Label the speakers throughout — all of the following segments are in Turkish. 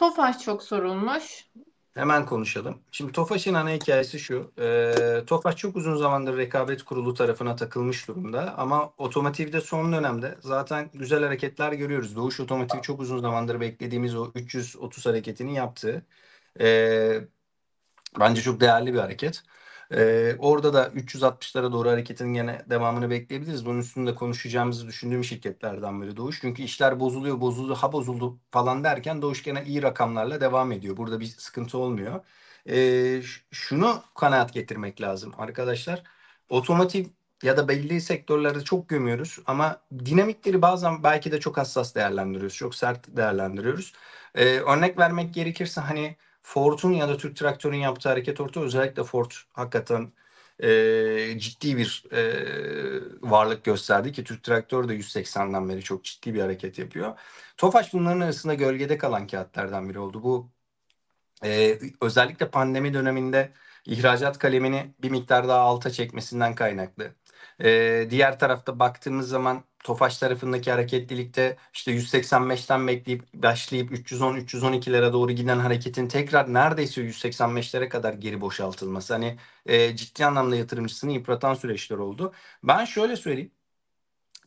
Speaker 1: Tofaş çok sorulmuş. Hemen konuşalım. Şimdi Tofaş'ın ana hikayesi şu. E, Tofaş çok uzun zamandır rekabet kurulu tarafına takılmış durumda. Ama otomotivde son dönemde zaten güzel hareketler görüyoruz. Doğuş Otomotiv çok uzun zamandır beklediğimiz o 330 hareketini yaptı. E, bence çok değerli bir hareket. Ee, orada da 360'lara doğru hareketin gene devamını bekleyebiliriz. Bunun üstünde konuşacağımızı düşündüğüm şirketlerden biri Doğuş. Çünkü işler bozuluyor, bozuldu, ha bozuldu falan derken Doğuş gene iyi rakamlarla devam ediyor. Burada bir sıkıntı olmuyor. Ee, şunu kanaat getirmek lazım arkadaşlar. Otomotiv ya da belli sektörlerde çok gömüyoruz ama dinamikleri bazen belki de çok hassas değerlendiriyoruz, çok sert değerlendiriyoruz. Ee, örnek vermek gerekirse hani Ford'un ya da Türk Traktör'ün yaptığı hareket orta özellikle Ford hakikaten e, ciddi bir e, varlık gösterdi ki Türk Traktör de 180'den beri çok ciddi bir hareket yapıyor. Tofaş bunların arasında gölgede kalan kağıtlardan biri oldu. Bu e, özellikle pandemi döneminde ihracat kalemini bir miktar daha alta çekmesinden kaynaklı. E, diğer tarafta baktığımız zaman Tofaş tarafındaki hareketlilikte işte 185'ten bekleyip başlayıp 310-312'lere doğru giden hareketin tekrar neredeyse 185'lere kadar geri boşaltılması. Hani e, ciddi anlamda yatırımcısını yıpratan süreçler oldu. Ben şöyle söyleyeyim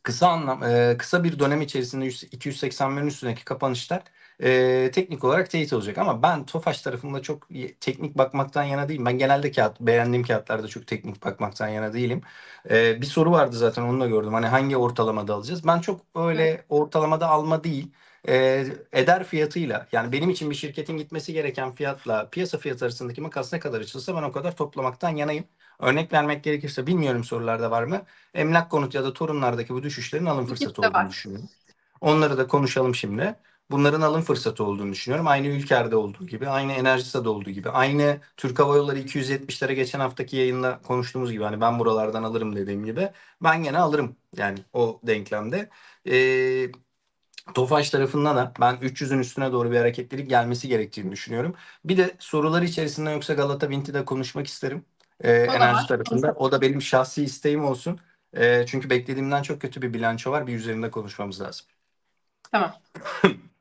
Speaker 1: kısa anlam e, kısa bir dönem içerisinde 280'lerin üstündeki kapanışlar e, teknik olarak teyit olacak ama ben Tofaş tarafında çok teknik bakmaktan yana değilim. Ben genelde kağıt beğendiğim kağıtlarda çok teknik bakmaktan yana değilim. E, bir soru vardı zaten onu da gördüm. Hani hangi ortalamada alacağız? Ben çok öyle ortalamada alma değil eder fiyatıyla yani benim için bir şirketin gitmesi gereken fiyatla piyasa fiyatı arasındaki makas ne kadar açılsa ben o kadar toplamaktan yanayım. Örnek vermek gerekirse bilmiyorum sorularda var mı? Emlak konut ya da torunlardaki bu düşüşlerin alım fırsatı olduğunu var. düşünüyorum. Onları da konuşalım şimdi. Bunların alım fırsatı olduğunu düşünüyorum. Aynı Ülker'de olduğu gibi, aynı Enerjisa'da olduğu gibi, aynı Türk Hava Yolları 270'lere geçen haftaki yayında konuştuğumuz gibi hani ben buralardan alırım dediğim gibi ben gene alırım yani o denklemde. Ee, Tofaş tarafından da ben 300'ün üstüne doğru bir hareketlilik gelmesi gerektiğini düşünüyorum. Bir de sorular içerisinde yoksa Galata Binti'de konuşmak isterim. Ee, enerji tarafında. O da benim şahsi isteğim olsun. Ee, çünkü beklediğimden çok kötü bir bilanço var. Bir üzerinde konuşmamız lazım. Tamam.